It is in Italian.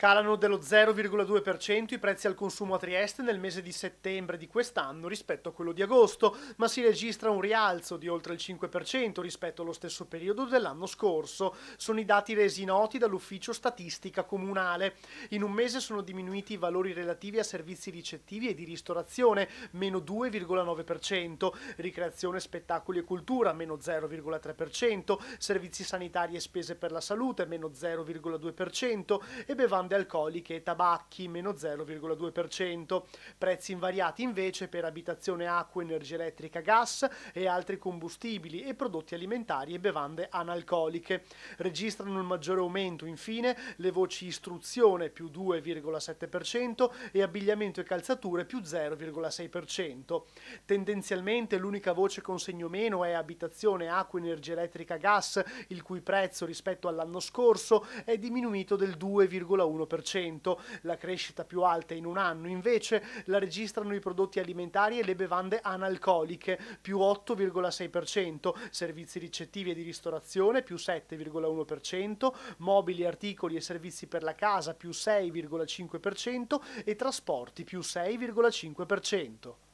Calano dello 0,2% i prezzi al consumo a Trieste nel mese di settembre di quest'anno rispetto a quello di agosto, ma si registra un rialzo di oltre il 5% rispetto allo stesso periodo dell'anno scorso. Sono i dati resi noti dall'ufficio statistica comunale. In un mese sono diminuiti i valori relativi a servizi ricettivi e di ristorazione, meno 2,9%, ricreazione, spettacoli e cultura, meno 0,3%, servizi sanitari e spese per la salute, meno 0,2% e bevande bevande alcoliche e tabacchi, meno 0,2%. Prezzi invariati invece per abitazione, acqua, energia elettrica, gas e altri combustibili e prodotti alimentari e bevande analcoliche. Registrano un maggiore aumento infine le voci istruzione più 2,7% e abbigliamento e calzature più 0,6%. Tendenzialmente l'unica voce con segno meno è abitazione, acqua, energia elettrica, gas, il cui prezzo rispetto all'anno scorso è diminuito del 2,1%. 41%, la crescita più alta in un anno invece la registrano i prodotti alimentari e le bevande analcoliche, più 8,6%, servizi ricettivi e di ristorazione, più 7,1%, mobili, articoli e servizi per la casa, più 6,5% e trasporti, più 6,5%.